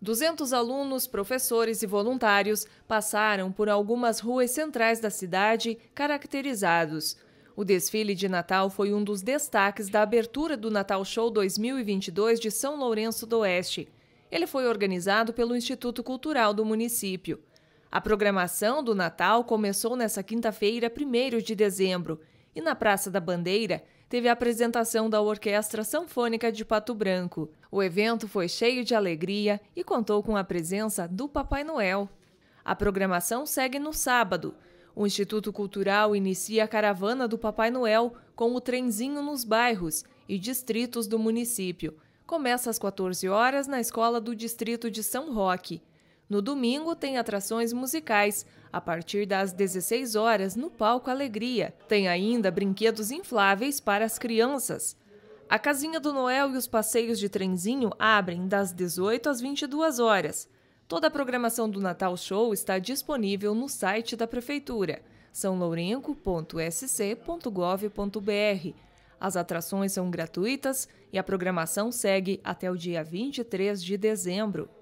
200 alunos, professores e voluntários passaram por algumas ruas centrais da cidade caracterizados. O desfile de Natal foi um dos destaques da abertura do Natal Show 2022 de São Lourenço do Oeste. Ele foi organizado pelo Instituto Cultural do município. A programação do Natal começou nesta quinta-feira, 1 de dezembro, e na Praça da Bandeira teve a apresentação da Orquestra Sanfônica de Pato Branco. O evento foi cheio de alegria e contou com a presença do Papai Noel. A programação segue no sábado. O Instituto Cultural inicia a caravana do Papai Noel com o trenzinho nos bairros e distritos do município. Começa às 14 horas na Escola do Distrito de São Roque. No domingo tem atrações musicais, a partir das 16 horas no palco Alegria. Tem ainda brinquedos infláveis para as crianças. A casinha do Noel e os passeios de trenzinho abrem das 18 às 22 horas. Toda a programação do Natal Show está disponível no site da prefeitura sãolourenco.sc.gov.br. As atrações são gratuitas e a programação segue até o dia 23 de dezembro.